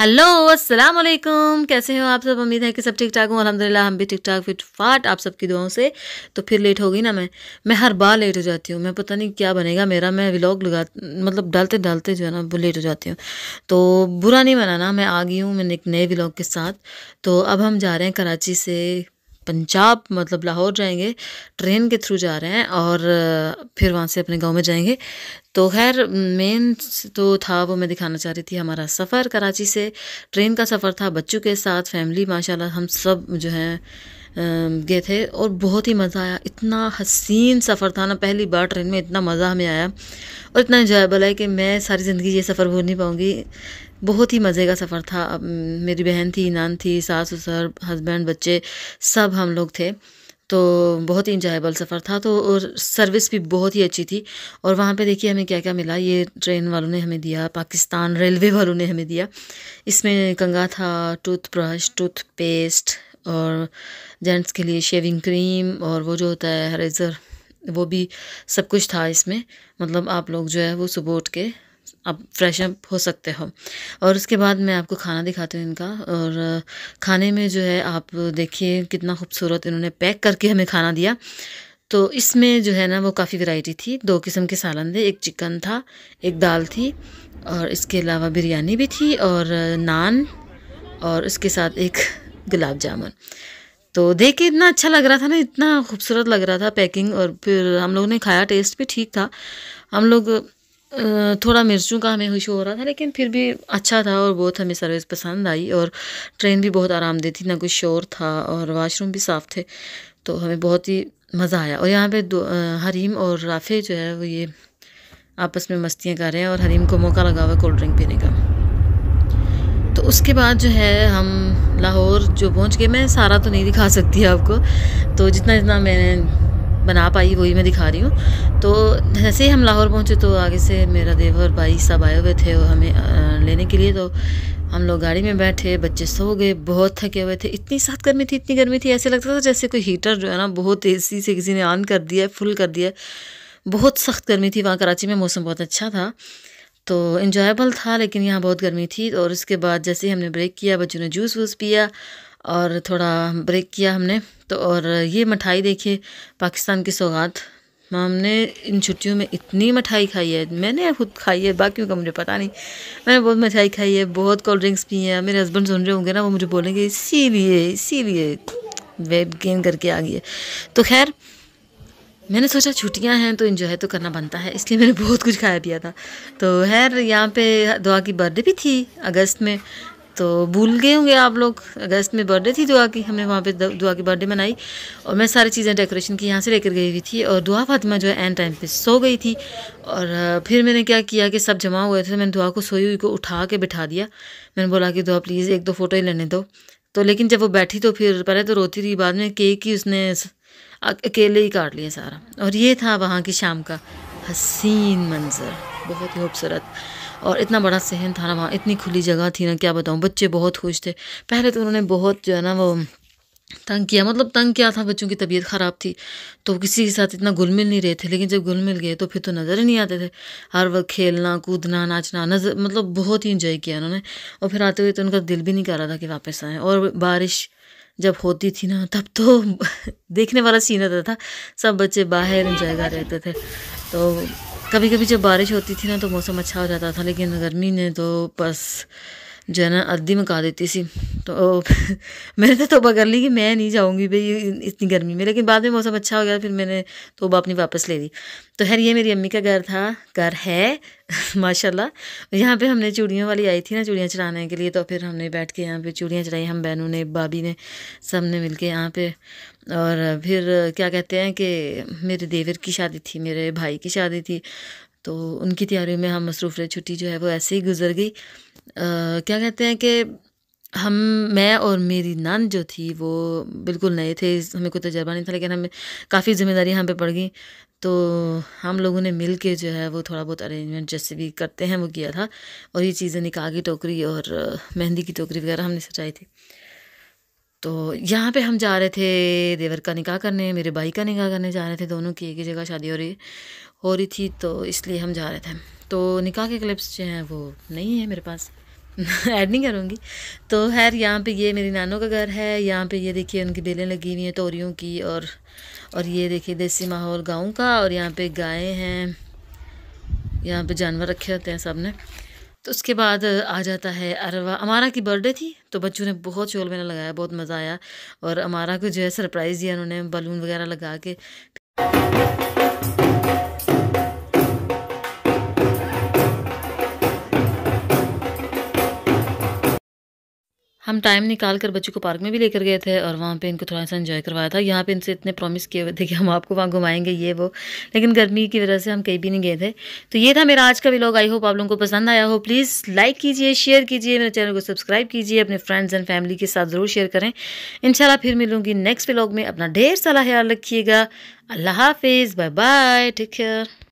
hello अस्सलाम वालेकुम कैसे हो आप सब उम्मीद है कि सब ठीक ठाक हूँ अलहमदिल्ला हम भी ठीक ठाक फिट फाट आप सबकी दुआओं से तो फिर लेट हो गई ना मैं मैं हर बार लेट हो जाती हूँ मैं पता नहीं क्या बनेगा मेरा मैं व्लॉग लगा मतलब डालते डालते जो है ना वो लेट हो जाती हूँ तो बुरा नहीं मनाना मैं आ गई हूँ मैंने एक नए व्लॉग के साथ तो अब हम जा रहे हैं कराची से पंजाब मतलब लाहौर जाएंगे ट्रेन के थ्रू जा रहे हैं और फिर वहाँ से अपने गांव में जाएंगे तो खैर मेन तो था वो मैं दिखाना चाह रही थी हमारा सफ़र कराची से ट्रेन का सफ़र था बच्चों के साथ फैमिली माशाल्लाह हम सब जो हैं गए थे और बहुत ही मज़ा आया इतना हसीन सफ़र था ना पहली बार ट्रेन में इतना मज़ा हमें आया और इतना इंजॉयबल है कि मैं सारी ज़िंदगी ये सफ़र भूल नहीं पाऊँगी बहुत ही मज़े का सफ़र था मेरी बहन थी नान थी सास ससुर हस्बैंड बच्चे सब हम लोग थे तो बहुत ही इंजॉयबल सफ़र था तो और सर्विस भी बहुत ही अच्छी थी और वहाँ पे देखिए हमें क्या क्या मिला ये ट्रेन वालों ने हमें दिया पाकिस्तान रेलवे वालों ने हमें दिया इसमें कंगा था टूथब्रश टूथपेस्ट और जेंट्स के लिए शेविंग क्रीम और वो जो होता है रेज़र वो भी सब कुछ था इसमें मतलब आप लोग जो है वो सुबह उठ के आप फ्रेश अप हो सकते हो और उसके बाद मैं आपको खाना दिखाती हूँ इनका और खाने में जो है आप देखिए कितना खूबसूरत इन्होंने पैक करके हमें खाना दिया तो इसमें जो है ना वो काफ़ी वैरायटी थी दो किस्म के सालन थे एक चिकन था एक दाल थी और इसके अलावा बिरयानी भी थी और नान और उसके साथ एक गुलाब जामुन तो देख के इतना अच्छा लग रहा था ना इतना खूबसूरत लग रहा था पैकिंग और फिर हम लोग ने खाया टेस्ट भी ठीक था हम लोग थोड़ा मिर्चों का हमें खुश हो रहा था लेकिन फिर भी अच्छा था और बहुत हमें सर्विस पसंद आई और ट्रेन भी बहुत आरामदेह थी ना कुछ शोर था और वाशरूम भी साफ़ थे तो हमें बहुत ही मज़ा आया और यहाँ पे हरीम और राफ़े जो है वो ये आपस में मस्तियाँ कर रहे हैं और हरीम को मौका लगा हुआ कोल्ड ड्रिंक पीने का उसके बाद जो है हम लाहौर जो पहुंच गए मैं सारा तो नहीं दिखा सकती आपको तो जितना जितना मैंने बना पाई वही मैं दिखा रही हूँ तो जैसे ही हम लाहौर पहुँचे तो आगे से मेरा देवर भाई सब आए हुए थे और हमें लेने के लिए तो हम लोग गाड़ी में बैठे बच्चे सो गए बहुत थके हुए थे इतनी सख्त गर्मी थी इतनी गर्मी थी ऐसे लगता था जैसे कोई हीटर जो है ना बहुत तेज़ी से किसी ने ऑन कर दिया फुल कर दिया बहुत सख्त गर्मी थी वहाँ कराची में मौसम बहुत अच्छा था तो इन्जॉयबल था लेकिन यहाँ बहुत गर्मी थी और उसके बाद जैसे ही हमने ब्रेक किया बच्चों ने जूस वूस पिया और थोड़ा ब्रेक किया हमने तो और ये मिठाई देखिए पाकिस्तान की सौगात हमने इन छुट्टियों में इतनी मिठाई खाई है मैंने खुद खाई है बाकियों का मुझे पता नहीं मैंने बहुत मिठाई खाई है बहुत कोल्ड ड्रिंक्स पी हैं मेरे हस्बैंड सुन रहे होंगे ना वो मुझे बोलेंगे इसीलिए इसीलिए वेट गेन करके आ गई है तो खैर मैंने सोचा छुट्टियां हैं तो इन्जॉय तो करना बनता है इसलिए मैंने बहुत कुछ खाया पिया था तो खैर यहाँ पे दुआ की बर्थडे भी थी अगस्त में तो भूल गए होंगे आप लोग अगस्त में बर्थडे थी दुआ की हमने वहाँ पे दुआ की बर्थडे मनाई और मैं सारी चीज़ें डेकोरेशन की यहाँ से लेकर गई हुई थी और दुआ फातिमा जो है एंड टाइम पे सो गई थी और फिर मैंने क्या किया कि सब जमा हुए थे तो मैंने दुआ को सोई हुई को उठा के बिठा दिया मैंने बोला कि दुआ प्लीज़ एक दो फ़ोटो ही लेने दो तो लेकिन जब वो बैठी तो फिर पहले तो रोती रही बाद में केक ही उसने अकेले ही काट लिया सारा और ये था वहाँ की शाम का हसीन मंज़र बहुत ही खूबसूरत और इतना बड़ा सहन था ना वहाँ इतनी खुली जगह थी ना क्या बताऊँ बच्चे बहुत खुश थे पहले तो उन्होंने बहुत जो है ना वो तंग किया मतलब तंग किया था बच्चों की तबीयत ख़राब थी तो किसी के साथ इतना घुल मिल नहीं रहे थे लेकिन जब घुल मिल गए तो फिर तो नज़र ही नहीं आते थे हर वक्त खेलना कूदना नाचना नज़र मतलब बहुत ही इंजॉय किया उन्होंने और फिर आते हुए तो उनका दिल भी नहीं कर रहा था कि वापस आएँ और बारिश जब होती थी ना तब तो देखने वाला सीन रहता था सब बच्चे बाहर इंजॉय कर रहते थे तो कभी कभी जब बारिश होती थी ना तो मौसम अच्छा हो जाता था लेकिन गर्मी ने तो बस जो है ना आधी मका देती सी तो मैंने तो तोबा कर ली कि मैं नहीं जाऊँगी भाई इतनी गर्मी में लेकिन बाद में मौसम अच्छा हो गया फिर मैंने तोबा अपनी वापस ले ली तो खैर ये मेरी अम्मी का घर था घर है माशाल्लाह यहाँ पे हमने चूड़ियों वाली आई थी ना चूड़ियाँ चढ़ाने के लिए तो फिर हमने बैठ के यहाँ पे चूड़ियाँ चढ़ाई हम बहनों ने भाभी ने सब ने मिल के यहाँ पे और फिर क्या कहते हैं कि मेरे देवर की शादी थी मेरे भाई की शादी थी तो उनकी तैयारी में हम मसरूफ़ रहे छुट्टी जो है वो ऐसे ही गुज़र गई क्या कहते हैं कि हम मैं और मेरी नान जो थी वो बिल्कुल नए थे हमें कोई तजर्बा नहीं था लेकिन हमें काफ़ी ज़िम्मेदारी यहाँ पे पड़ गई तो हम लोगों ने मिल के जो है वो थोड़ा बहुत अरेंजमेंट जैसे भी करते हैं वो किया था और ये चीज़ें निकाह की टोकरी और मेहंदी की टोकरी वगैरह हमने सजाई थी तो यहाँ पे हम जा रहे थे देवर का निकाह करने मेरे भाई का निकाह करने जा रहे थे दोनों की एक ही जगह शादी हो रही हो रही थी तो इसलिए हम जा रहे थे तो निकाह के क्लिप्स जो हैं वो नहीं है मेरे पास ऐड नहीं करूँगी तो खैर यहाँ पे ये मेरी नानों का घर है यहाँ पे ये देखिए उनकी बेलें लगी हुई हैं तोरियों की और और ये देखिए देसी माहौल गाँव का और यहाँ पे गायें हैं यहाँ पे जानवर रखे होते हैं सब ने तो उसके बाद आ जाता है अरवा अमारा की बर्थडे थी तो बच्चों ने बहुत शोल मेला लगाया बहुत मज़ा आया और अमारा को जो है सरप्राइज़ दिया उन्होंने बलून वगैरह लगा के हम टाइम निकाल कर बच्चों को पार्क में भी लेकर गए थे और वहाँ पे इनको थोड़ा सा एंजॉय करवाया था यहाँ पे इनसे इतने प्रॉमिस किए हुए थे कि हम आपको वहाँ घुमाएंगे ये वो लेकिन गर्मी की वजह से हम कहीं भी नहीं गए थे तो ये था मेरा आज का व्लॉग आई होप आप लोगों को पसंद आया हो प्लीज़ लाइक कीजिए शेयर कीजिए मेरे चैनल को सब्सक्राइब कीजिए अपने फ्रेंड्स एंड फैमिली के साथ ज़रूर शेयर करें इन फिर मिलूँगी नेक्स्ट व्लॉग में अपना ढेर सारा ख्याल रखिएगा अल्लाह हाफिज़ बाय बाय टेक केयर